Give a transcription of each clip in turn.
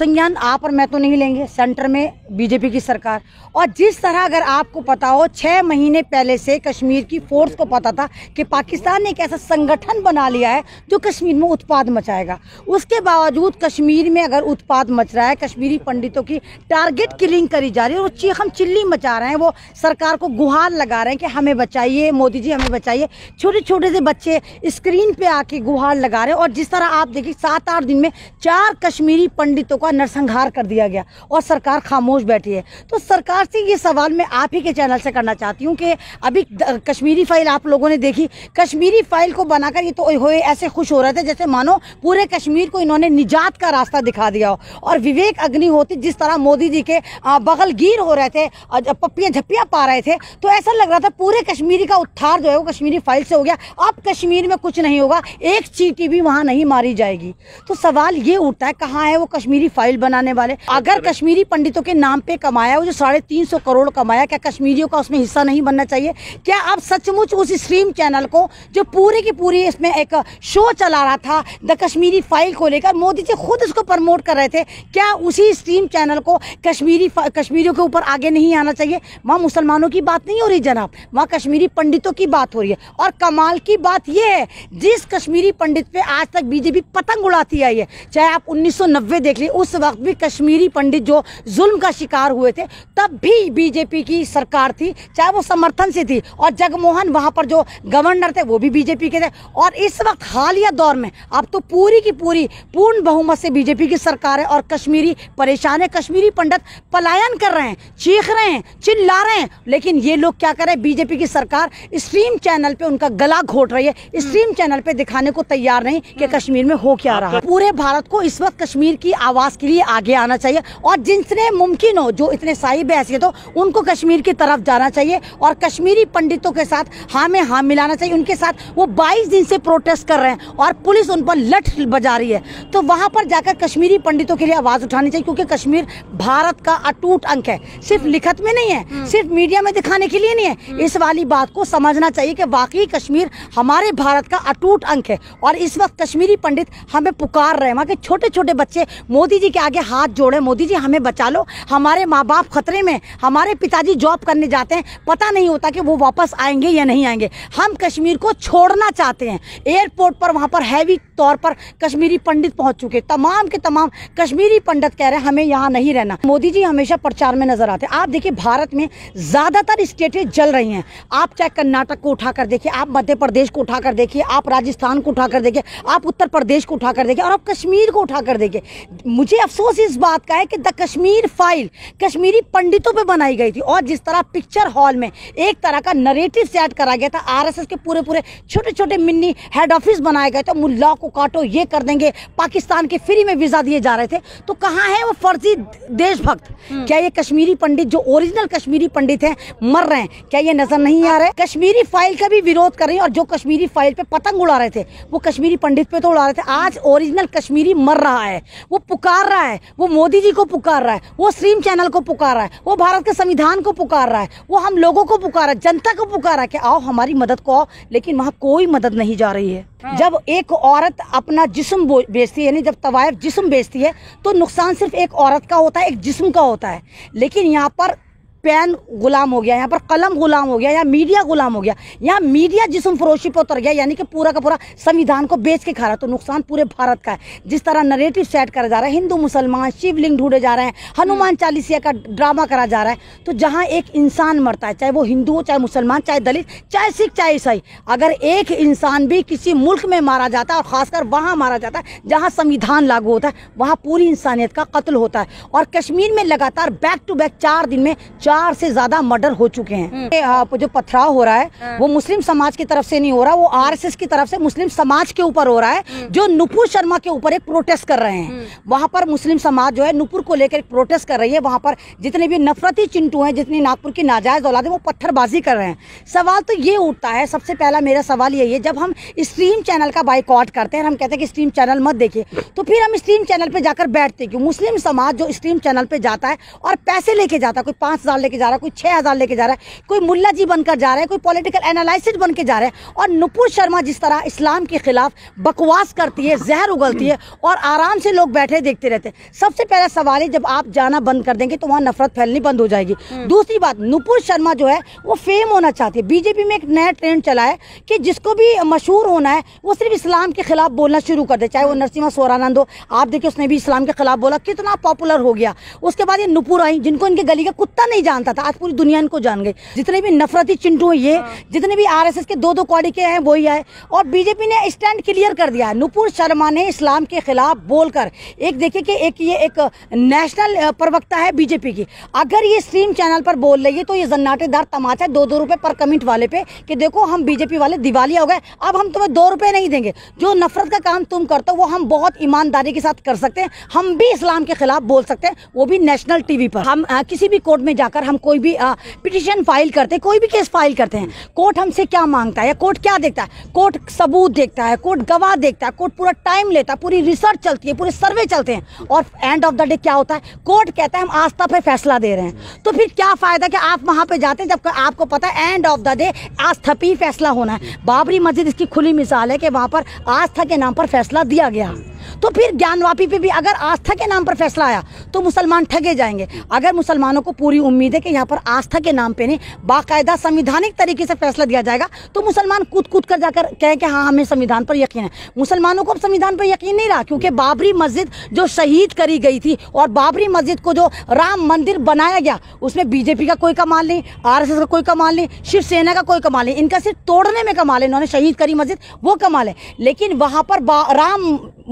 संज्ञान आप और मैं तो नहीं लेंगे सेंटर में बीजेपी की सरकार और जिस तरह अगर आपको पता हो छः महीने पहले से कश्मीर की फोर्स को पता था कि पाकिस्तान ने एक ऐसा संगठन बना लिया है जो कश्मीर में उत्पाद मचाएगा उसके बावजूद कश्मीर में अगर उत्पाद मच रहा है कश्मीरी पंडितों की टारगेट किलिंग करी जा रही है और चीख हम चिल्ली मचा रहे हैं वो सरकार को गुहार लगा रहे हैं कि हमें बचाइए मोदी जी हमें बचाइए छोटे छोटे से बच्चे स्क्रीन पर आके गुहार लगा रहे हैं और जिस तरह आप देखिए सात आठ दिन में चार कश्मीरी पंडितों का का नरसंहार कर दिया गया और सरकार खामोश बैठी है तो सरकार से ये सवाल मैं आप ही के चैनल से करना चाहती हूँ कि अभी कश्मीरी फाइल आप लोगों ने देखी कश्मीरी फाइल को बनाकर ये तो हुए ऐसे खुश हो रहे थे जैसे मानो पूरे कश्मीर को इन्होंने निजात का रास्ता दिखा दिया हो और विवेक अग्नि होती जिस तरह मोदी जी के बगलगीर हो रहे थे पप्पियाँ झप्पियाँ पा रहे थे तो ऐसा लग रहा था पूरे कश्मीरी का उत्थार जो है वो कश्मीरी फाइल से हो गया अब कश्मीर में कुछ नहीं होगा एक चीटी भी वहाँ नहीं मारी जाएगी तो सवाल ये उठता है कहाँ है वो कश्मीरी फाइल बनाने वाले अगर कश्मीरी पंडितों के नाम पे कमाया वो जो साढ़े तीन सौ करोड़ कमाया क्या कश्मीरियों का उसमें हिस्सा नहीं बनना चाहिए क्या आप सचमुच उस स्ट्रीम चैनल को जो पूरी की पूरी इसमें एक शो चला रहा था द कश्मीरी फाइल को लेकर मोदी जी खुद उसको प्रमोट कर रहे थे क्या उसी स्ट्रीम चैनल को कश्मीरी कश्मीरियों के ऊपर आगे नहीं आना चाहिए वहाँ मुसलमानों की बात नहीं हो रही जनाब वहाँ कश्मीरी पंडितों की बात हो रही है और कमाल की बात यह है जिस कश्मीरी पंडित पे आज तक बीजेपी पतंग उड़ाती आई है चाहे आप 1990 देख लिए उस उस वक्त भी कश्मीरी पंडित जो जुल्म का शिकार हुए थे तब भी बीजेपी की सरकार थी चाहे वो समर्थन से थी और जगमोहन वहाँ पर जो गवर्नर थे वो भी बीजेपी के थे और इस वक्त हालिया दौर में अब तो पूरी की पूरी पूर्ण बहुमत से बीजेपी की सरकार है और कश्मीरी परेशान है कश्मीरी पंडित पलायन कर रहे हैं चीख रहे हैं चिल्ला रहे हैं लेकिन ये लोग क्या करें बीजेपी की सरकार स्ट्रीम चैनल पर उनका गला घोट रही है स्ट्रीम चैनल पर दिखाने को तैयार नहीं कि हम्म। कश्मीर में हो क्या रहा है पूरे भारत को इस वक्त कश्मीर की आवाज़ के लिए आगे आना चाहिए और जिनसे मुमकिन हो जो इतने साहिब हैसियत हो उनको कश्मीर की तरफ जाना चाहिए और कश्मीरी पंडितों के साथ हाँ में हाँ मिलाना चाहिए उनके साथ वो 22 दिन से प्रोटेस्ट कर रहे हैं और पुलिस उन पर लठ बजा रही है तो वहाँ पर जाकर कश्मीरी पंडितों के लिए आवाज़ उठानी चाहिए क्योंकि कश्मीर भारत का अटूट अंक है सिर्फ हम्म। लिखत में नहीं है हम्म। सिर्फ मीडिया में दिखाने के लिए नहीं है हम्म। इस वाली बात को समझना चाहिए कि वाकई कश्मीर हमारे भारत का अटूट अंक है और इस वक्त कश्मीरी पंडित हमें पुकार रहे हैं वहाँ के छोटे छोटे बच्चे मोदी जी के आगे हाथ जोड़े मोदी जी हमें बचा लो हमारे माँ बाप खतरे में हमारे पिताजी जॉब करने जाते हैं पता नहीं होता कि वो वापस आएंगे या नहीं आएंगे हम कश्मीर को छोड़ना चाहते हैं एयरपोर्ट पर वहाँ पर हैवी तौर पर कश्मीरी पंडित पहुंच चुके तमाम के तमाम कश्मीरी पंडित कह रहे हैं हमें यहाँ नहीं रहना मोदी जी हमेशा प्रचार में नजर आते हैं आप देखिए भारत में ज़्यादातर स्टेटें जल रही हैं आप चाहे कर्नाटक को उठाकर देखिए आप मध्य प्रदेश को उठाकर देखिए आप राजस्थान को उठाकर देखिए आप उत्तर प्रदेश को उठाकर देखिए और आप कश्मीर को उठाकर देखिए मुझे अफसोस इस बात का है कि द कश्मीर फाइल कश्मीरी पंडितों पर बनाई गई थी और जिस तरह पिक्चर हॉल में एक तरह का नरेटिव सेट करा गया था आरएसएस के पूरे पूरे छोटे छोटे मिनी हेड ऑफिस बनाए गए थे मुल्ला को काटो ये कर देंगे पाकिस्तान के फ्री में वीज़ा दिए जा रहे थे तो कहाँ है वो फर्जी देशभक्त हम्म। क्या ये कश्मीरी पंडित जो ओरिजिनल कश्मीरी पंडित हैं मर रहे हैं क्या ये नज़र नहीं आ रहे कश्मीरी फाइल का भी विरोध कर रहे हैं और जो कश्मीरी फाइल पे पतंग उड़ा रहे थे वो कश्मीरी पंडित पे तो उड़ा रहे थे आज ओरिजिनल कश्मीरी मर रहा है वो पुकार रहा है वो मोदी जी को पुकार रहा है वो स्ट्रीम चैनल को पुकार रहा है वो भारत के संविधान को पुकार रहा है वो हम लोगों को पुकार रहा है जनता को पुकार रहा है कि आओ हमारी मदद को आओ लेकिन वहाँ कोई मदद नहीं जा रही है हाँ। जब एक औरत अपना जिस्म बेचती है यानी जब तवायफ जिस्म बेचती है तो नुकसान सिर्फ एक औरत का होता है एक जिस्म का होता है लेकिन यहाँ पर पेन गुलाम हो गया यहाँ पर कलम गुलाम हो गया यहाँ मीडिया गुलाम हो गया यहाँ मीडिया जिसम फरोशी पर उतर गया यानी कि पूरा का पूरा संविधान को बेच के खा रहा तो नुकसान पूरे भारत का है जिस तरह नरेटिव सेट करा जा रहा है हिंदू मुसलमान शिवलिंग ढूंढे जा रहे हैं हनुमान हम्म। चालीसिया का ड्रामा करा जा रहा है तो जहाँ एक इंसान मरता है चाहे वो हिंदू हो चाहे मुसलमान चाहे दलित चाहे सिख चाहे ईसाई अगर एक इंसान भी किसी मुल्क में मारा जाता है और ख़ासकर वहाँ मारा जाता है जहाँ संविधान लागू होता है वहाँ पूरी इंसानियत का कत्ल होता है और कश्मीर में लगातार बैक टू बैक चार दिन में चार से ज्यादा मर्डर हो चुके हैं हम्म। जो पथराव हो रहा है हाँ। वो मुस्लिम समाज की तरफ से नहीं हो रहा वो आरएसएस की तरफ से मुस्लिम समाज के ऊपर हो रहा है हम्म। जो नुपुर शर्मा के ऊपर एक प्रोटेस्ट कर रहे हैं हम्म। वहाँ पर मुस्लिम समाज जो है नुपुर को लेकर एक प्रोटेस्ट कर रही है वहाँ पर जितने भी नफरती चिंटू हैं जितनी नागपुर की नाजायज औलाद है वो पत्थरबाजी कर रहे हैं सवाल तो ये उठता है सबसे पहला मेरा सवाल यही है जब हम स्ट्रीम चैनल का बाइकआउट करते हैं हम कहते हैं कि स्ट्रीम चैनल मत देखिए तो फिर हम स्ट्रीम चैनल पर जाकर बैठते क्यों मुस्लिम समाज जो स्ट्रीम चैनल पर जाता है और पैसे लेके जाता है कोई पाँच हजार लेके जा रहा है कोई छह हजार लेके जा रहा है कोई मुल्ला जी बनकर जा रहा है कोई पॉलिटिकल एनालिसिस बन के जा रहा है और नुपुर शर्मा जिस तरह इस्लाम के खिलाफ बकवास करती है जहर उगलती है और आराम से लोग बैठे देखते रहते हैं सबसे पहला सवाल है जब आप जाना बंद कर देंगे तो वहां नफरत फैलनी बंद हो जाएगी हम्म। दूसरी बात नुपुर शर्मा जो है वो फेम होना चाहती है बीजेपी में एक नया ट्रेंड चला है कि जिसको भी मशहूर होना है वो सिर्फ इस्लाम के खिलाफ बोलना शुरू कर दे चाहे वो नरसिम्हा सोरानंद हो आप देखिए उसने भी इस्लाम के खिलाफ बोला कितना पॉपुलर हो गया उसके बाद ये नुपुर आई जिनको इनके गली का कुत्ता नहीं जानता था आज पूरी दुनिया इनको जान गई जितने भी नफरती चिंटू ये हाँ। जितने भी आरएसएस के दो दो कौड़ी के हैं वही आए और बीजेपी ने स्टैंड क्लियर कर दिया नुपुर शर्मा ने इस्लाम के खिलाफ बोलकर एक देखिए कि एक ये एक नेशनल प्रवक्ता है बीजेपी की अगर ये स्ट्रीम चैनल पर बोल रही है तो ये जन्नाटेदार तमाचा है दो दो रुपये पर कमेंट वाले पे कि देखो हम बीजेपी वाले दिवालिया हो गए अब हम तुम्हें दो रुपये नहीं देंगे जो नफरत का काम तुम करते हो वो हम बहुत ईमानदारी के साथ कर सकते हैं हम भी इस्लाम के खिलाफ बोल सकते हैं वो भी नेशनल टीवी पर हम हाँ, किसी भी कोर्ट में जाकर अगर हम कोई भी पिटिशन फाइल करते हैं कोई भी केस फाइल करते हैं कोर्ट हमसे क्या मांगता है या कोर्ट क्या देखता है कोर्ट सबूत देखता है कोर्ट गवाह देखता है कोर्ट पूरा टाइम लेता है पूरी रिसर्च चलती है पूरे सर्वे चलते हैं और एंड ऑफ द डे क्या होता है कोर्ट कहता है हम आस्था पर फैसला दे रहे हैं तो फिर क्या फ़ायदा कि आप वहां पर जाते हैं जब आपको पता है एंड ऑफ द डे आस्था पर ही फैसला होना है बाबरी मस्जिद इसकी खुली मिसाल है कि वहां पर आस्था के नाम पर फैसला दिया गया तो फिर ज्ञानवापी पे भी अगर आस्था के नाम पर फैसला आया तो मुसलमान ठगे जाएंगे अगर मुसलमानों को पूरी उम्मीद है कि यहाँ पर आस्था के नाम पे नहीं बाकायदा संविधानिक तरीके से फैसला दिया जाएगा तो मुसलमान कूद कूद कर जाकर कहें कि हाँ हमें संविधान पर यकीन है मुसलमानों को अब संविधान पर यकीन नहीं रहा क्योंकि बाबरी मस्जिद जो शहीद करी गई थी और बाबरी मस्जिद को जो राम मंदिर बनाया गया उसमें बीजेपी का कोई कमाल नहीं आर का कोई कमाल नहीं शिवसेना का कोई कमाल नहीं इनका सिर्फ तोड़ने में कमाल है इन्होंने शहीद करी मस्जिद वो कमाल है लेकिन वहाँ पर राम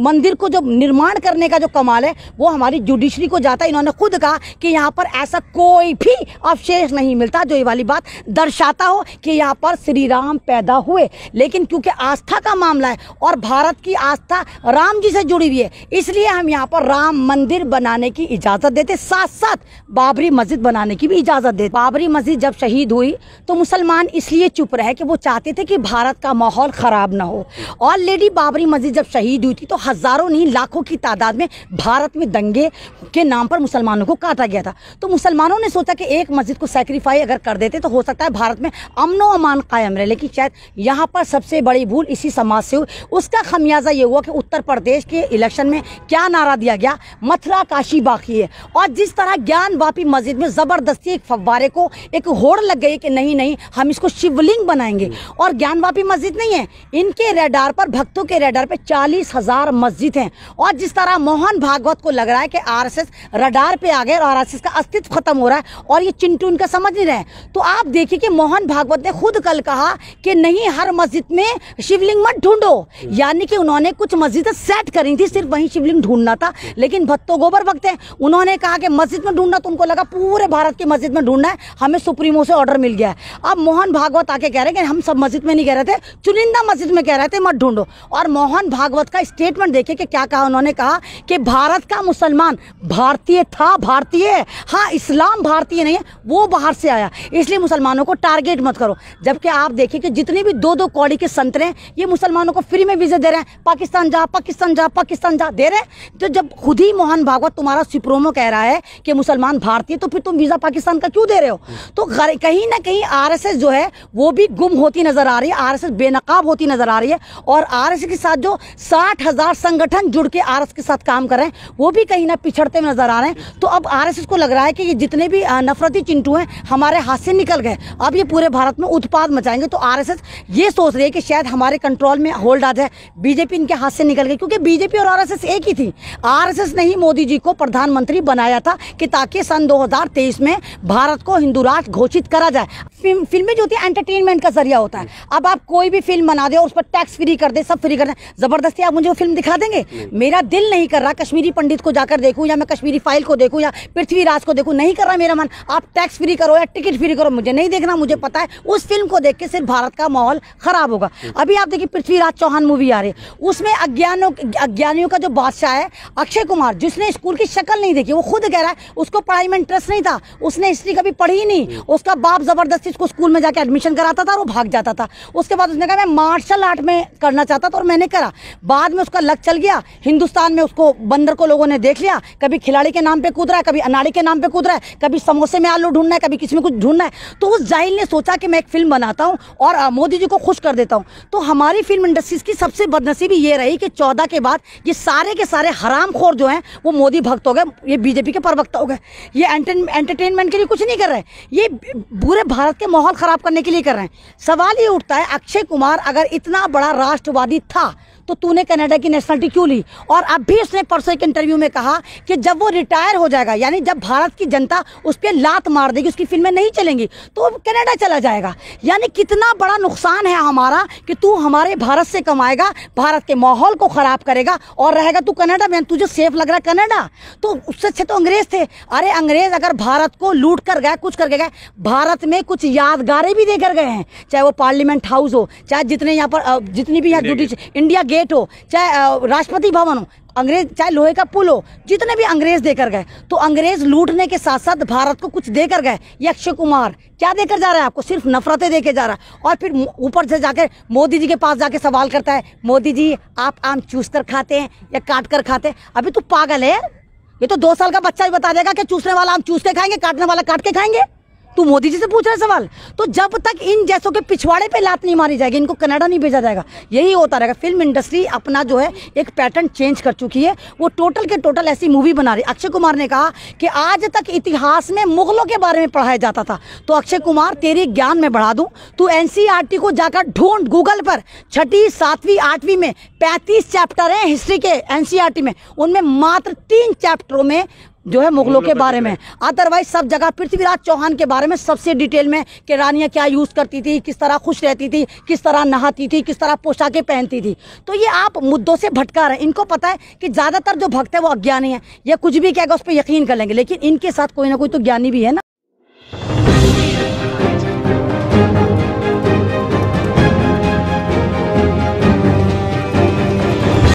मंदिर मंदिर को जो निर्माण करने का जो कमाल है वो हमारी जुडिशरी को जाता है इन्होंने खुद कहा कि यहाँ पर ऐसा कोई भी अवशेष नहीं मिलता जो ये वाली बात दर्शाता हो कि यहाँ पर श्री राम पैदा हुए लेकिन क्योंकि आस्था का मामला है और भारत की आस्था राम जी से जुड़ी हुई है इसलिए हम यहाँ पर राम मंदिर बनाने की इजाज़त देते साथ साथ बाबरी मस्जिद बनाने की भी इजाज़त देते बाबरी मस्जिद जब शहीद हुई तो मुसलमान इसलिए चुप रहे कि वो चाहते थे कि भारत का माहौल ख़राब ना हो और लेडी बाबरी मस्जिद जब शहीद हुई थी तो हज़ार हज़ारों नहीं लाखों की तादाद में भारत में दंगे के नाम पर मुसलमानों को काटा गया था तो मुसलमानों ने सोचा कि एक मस्जिद को सेक्रीफाई अगर कर देते तो हो सकता है भारत में अमनो अमान कायम रहे लेकिन शायद यहाँ पर सबसे बड़ी भूल इसी समाज से हुई उसका खमियाजा ये हुआ कि उत्तर प्रदेश के इलेक्शन में क्या नारा दिया गया मथुरा काशी बाकी है और जिस तरह ज्ञान वापी मस्जिद में ज़बरदस्ती एक फव्वारे को एक होड़ लग गई कि नहीं नहीं हम इसको शिवलिंग बनाएंगे और ज्ञान वापी मस्जिद नहीं है इनके रेडार पर भक्तों के रेडार पर चालीस हज़ार मस्जिद मस्जिद है और जिस तरह मोहन भागवत को लग रहा है कि आरएसएस रडार पे आ गए और आरएसएस का अस्तित्व खत्म हो रहा है और ये चिंटू इनका समझ नहीं रहे तो आप देखिए कि मोहन भागवत ने खुद कल कहा कि नहीं हर मस्जिद में शिवलिंग मत ढूंढो यानी कि उन्होंने कुछ मस्जिदें सेट करी थी सिर्फ वहीं शिवलिंग ढूंढना था लेकिन भत्तो गोबर भक्त है उन्होंने कहा कि मस्जिद में ढूंढना तो उनको लगा पूरे भारत की मस्जिद में ढूंढना है हमें सुप्रीमो से ऑर्डर मिल गया अब मोहन भागवत आके कह रहे हैं कि हम सब मस्जिद में नहीं कह रहे थे चुनिंदा मस्जिद में कह रहे थे मत ढूंढो और मोहन भागवत का स्टेटमेंट देखिए देखिए कि क्या कहा उन्होंने कहा कि भारत का मुसलमान भारतीय था भारतीय हाँ इस्लाम भारतीय नहीं है वो बाहर से आया इसलिए मुसलमानों को टारगेट मत करो जबकि आप देखिए कि जितने भी दो दो कौड़ी के संतरे हैं ये मुसलमानों को फ्री में वीज़े दे रहे हैं पाकिस्तान जा पाकिस्तान जा पाकिस्तान जा दे रहे तो जब खुद ही मोहन भागवत तुम्हारा सुप्रोमो कह रहा है कि मुसलमान भारतीय तो फिर तुम वीज़ा पाकिस्तान का क्यों दे रहे हो तो कहीं ना कहीं आर जो है वो भी गुम होती नज़र आ रही है आर बेनकाब होती नजर आ रही है और आर के साथ जो साठ हज़ार संघ संगठन जुड़ के आर के साथ काम कर रहे हैं वो भी कहीं ना पिछड़ते हुए नजर आ रहे हैं तो अब आर को लग रहा है कि ये जितने भी नफरती चिंटू हैं हमारे हाथ से निकल गए अब ये पूरे भारत में उत्पाद मचाएंगे तो आर ये सोच रही है कि शायद हमारे कंट्रोल में होल्ड आ जाए बीजेपी इनके हाथ से निकल गई क्योंकि बीजेपी और आर एक ही थी आर ने ही मोदी जी को प्रधानमंत्री बनाया था कि ताकि सन दो में भारत को हिंदू राष्ट्र घोषित करा जाए फिल्म फिल्में जो होती है एंटरटेनमेंट का जरिया होता है अब आप कोई भी फिल्म बना दे और उस पर टैक्स फ्री कर दे सब फ्री कर दे जबरदस्ती आप मुझे वो फिल्म दिखा दें देंगे मेरा दिल नहीं कर रहा कश्मीरी पंडित को जाकर देखूँ या मैं कश्मीरी फाइल को देखूँ या पृथ्वीराज को देखूँ नहीं कर रहा मेरा मन आप टैक्स फ्री करो या टिकट फ्री करो मुझे नहीं देखना मुझे पता है उस फिल्म को देख के सिर्फ भारत का माहौल खराब होगा अभी आप देखिए पृथ्वीराज चौहान मूवी आ रही है उसमें अज्ञानों अज्ञानियों का जो बादशाह है अक्षय कुमार जिसने स्कूल की शक्ल नहीं देखी वो खुद कह रहा है उसको पढ़ाई में इंटरेस्ट नहीं था उसने हिस्ट्री कभी पढ़ी नहीं हम्म। उसका बाप जबरदस्ती उसको स्कूल में जाकर एडमिशन कराता था और वो भाग जाता था उसके बाद उसने कहा मैं मार्शल आर्ट में करना चाहता था और मैंने करा बाद में उसका लग चल निकल गया हिंदुस्तान में उसको बंदर को लोगों ने देख लिया कभी खिलाड़ी के नाम पे कूद रहा है कभी अनाड़ी के नाम पे कूद रहा है कभी समोसे में आलू ढूंढना है कभी किसी में कुछ ढूंढना है तो उस जाहिल ने सोचा कि मैं एक फिल्म बनाता हूँ और मोदी जी को खुश कर देता हूँ तो हमारी फिल्म इंडस्ट्रीज की सबसे बदनसीबी ये रही कि चौदह के बाद ये सारे के सारे हराम जो हैं वो मोदी भक्त हो गए ये बीजेपी के प्रवक्ता हो गए ये एंटरटेनमेंट के लिए कुछ नहीं कर रहे ये पूरे भारत के माहौल ख़राब करने के लिए कर रहे हैं सवाल ये उठता है अक्षय कुमार अगर इतना बड़ा राष्ट्रवादी था तो तूने कनाडा की नेशनलिटी क्यों ली और अब भी उसने परसों एक इंटरव्यू में कहा कि जब वो रिटायर हो जाएगा यानी जब भारत की जनता उस पर लात मार देगी उसकी फिल्में नहीं चलेंगी तो कनाडा चला जाएगा यानी कितना बड़ा नुकसान है हमारा कि तू हमारे भारत से कमाएगा भारत के माहौल को ख़राब करेगा और रहेगा तू कनाडा में तुझे सेफ लग रहा है कनाडा तो उससे अच्छे तो अंग्रेज़ थे अरे अंग्रेज़ अगर भारत को लूट कर गए कुछ करके गए भारत में कुछ यादगारें भी देकर गए हैं चाहे वो पार्लियामेंट हाउस हो चाहे जितने यहाँ पर जितनी भी यहाँ ड्यूटी इंडिया गेट गेट हो चाहे राष्ट्रपति भवन हो अंग्रेज चाहे लोहे का पुल हो जितने भी अंग्रेज देकर गए तो अंग्रेज लूटने के साथ साथ भारत को कुछ देकर गए यक्ष अक्षय कुमार क्या देकर जा रहा है आपको सिर्फ नफरतें देकर जा रहा है और फिर ऊपर से जाकर मोदी जी के पास जाके सवाल करता है मोदी जी आप आम चूस कर खाते हैं या काट कर खाते हैं अभी तो पागल है ये तो दो साल का बच्चा ही बता देगा कि चूसने वाला आम चूस के खाएंगे काटने वाला काट के खाएंगे तू मोदी जी से पूछ रहा है सवाल तो जब तक इन जैसों के पिछवाड़े पे लात नहीं मारी जाएगी इनको कनाडा नहीं भेजा जाएगा यही होता रहेगा फिल्म इंडस्ट्री अपना जो है एक पैटर्न चेंज कर चुकी है वो टोटल के टोटल ऐसी मूवी बना रही अक्षय कुमार ने कहा कि आज तक इतिहास में मुगलों के बारे में पढ़ाया जाता था तो अक्षय कुमार तेरे ज्ञान में बढ़ा दू तू एन को जाकर ढूंढ गूगल पर छठी सातवीं आठवीं में पैंतीस चैप्टर हैं हिस्ट्री के एन में उनमें मात्र तीन चैप्टरों में जो है मुगलों के बारे में अदरवाइज सब जगह पृथ्वीराज चौहान के बारे में सबसे डिटेल में कि रानियाँ क्या यूज़ करती थी किस तरह खुश रहती थी किस तरह नहाती थी किस तरह पोशाकें पहनती थी तो ये आप मुद्दों से भटका रहे हैं इनको पता है कि ज़्यादातर जो भक्त है वो अज्ञानी है या कुछ भी कहेगा उस पर यकीन कर लेंगे लेकिन इनके साथ कोई ना कोई तो ज्ञानी भी है ना